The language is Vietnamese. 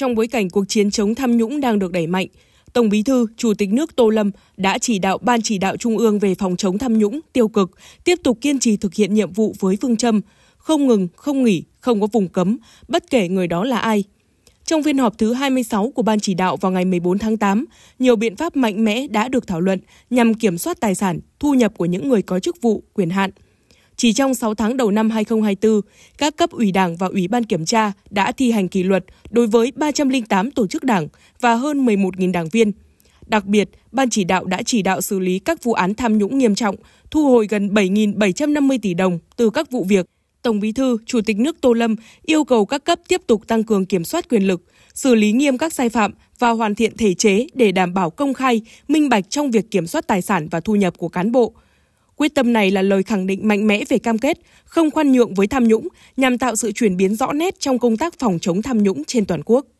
Trong bối cảnh cuộc chiến chống tham nhũng đang được đẩy mạnh, Tổng Bí thư, Chủ tịch nước Tô Lâm đã chỉ đạo Ban chỉ đạo Trung ương về phòng chống tham nhũng, tiêu cực tiếp tục kiên trì thực hiện nhiệm vụ với phương châm không ngừng, không nghỉ, không có vùng cấm, bất kể người đó là ai. Trong phiên họp thứ 26 của Ban chỉ đạo vào ngày 14 tháng 8, nhiều biện pháp mạnh mẽ đã được thảo luận nhằm kiểm soát tài sản, thu nhập của những người có chức vụ, quyền hạn – chỉ trong 6 tháng đầu năm 2024, các cấp ủy đảng và ủy ban kiểm tra đã thi hành kỷ luật đối với 308 tổ chức đảng và hơn 11.000 đảng viên. Đặc biệt, Ban chỉ đạo đã chỉ đạo xử lý các vụ án tham nhũng nghiêm trọng, thu hồi gần 7.750 tỷ đồng từ các vụ việc. Tổng Bí thư, Chủ tịch nước Tô Lâm yêu cầu các cấp tiếp tục tăng cường kiểm soát quyền lực, xử lý nghiêm các sai phạm và hoàn thiện thể chế để đảm bảo công khai, minh bạch trong việc kiểm soát tài sản và thu nhập của cán bộ, Quyết tâm này là lời khẳng định mạnh mẽ về cam kết, không khoan nhượng với tham nhũng nhằm tạo sự chuyển biến rõ nét trong công tác phòng chống tham nhũng trên toàn quốc.